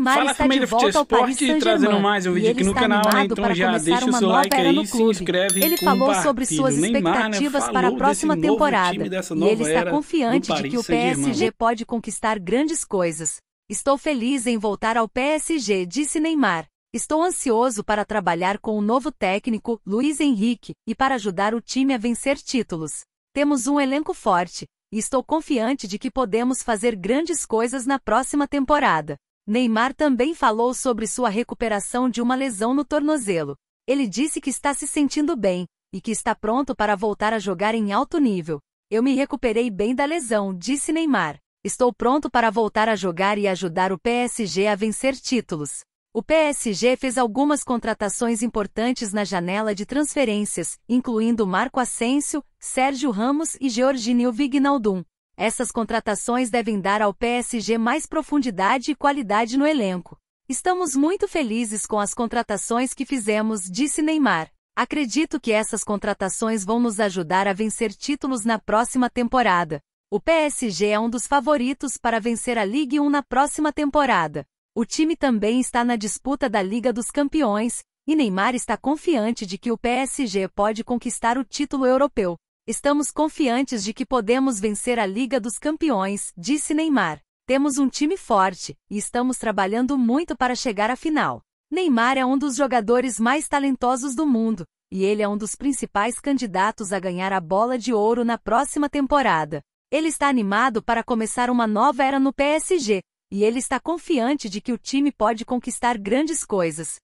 Neymar Fala está é de volta ao Paris Saint-Germain. mais um vídeo aqui no canal, né? Então já deixa o seu like aí, se inscreve Ele falou sobre suas né, expectativas para a próxima temporada. E ele está confiante de que o PSG pode conquistar grandes coisas. Estou feliz em voltar ao PSG, disse Neymar. Estou ansioso para trabalhar com o novo técnico, Luiz Henrique, e para ajudar o time a vencer títulos. Temos um elenco forte, e estou confiante de que podemos fazer grandes coisas na próxima temporada. Neymar também falou sobre sua recuperação de uma lesão no tornozelo. Ele disse que está se sentindo bem e que está pronto para voltar a jogar em alto nível. Eu me recuperei bem da lesão, disse Neymar. Estou pronto para voltar a jogar e ajudar o PSG a vencer títulos. O PSG fez algumas contratações importantes na janela de transferências, incluindo Marco Asensio, Sérgio Ramos e Georginio Vignaldum. Essas contratações devem dar ao PSG mais profundidade e qualidade no elenco. Estamos muito felizes com as contratações que fizemos, disse Neymar. Acredito que essas contratações vão nos ajudar a vencer títulos na próxima temporada. O PSG é um dos favoritos para vencer a Ligue 1 na próxima temporada. O time também está na disputa da Liga dos Campeões, e Neymar está confiante de que o PSG pode conquistar o título europeu. Estamos confiantes de que podemos vencer a Liga dos Campeões, disse Neymar. Temos um time forte e estamos trabalhando muito para chegar à final. Neymar é um dos jogadores mais talentosos do mundo e ele é um dos principais candidatos a ganhar a bola de ouro na próxima temporada. Ele está animado para começar uma nova era no PSG, e ele está confiante de que o time pode conquistar grandes coisas.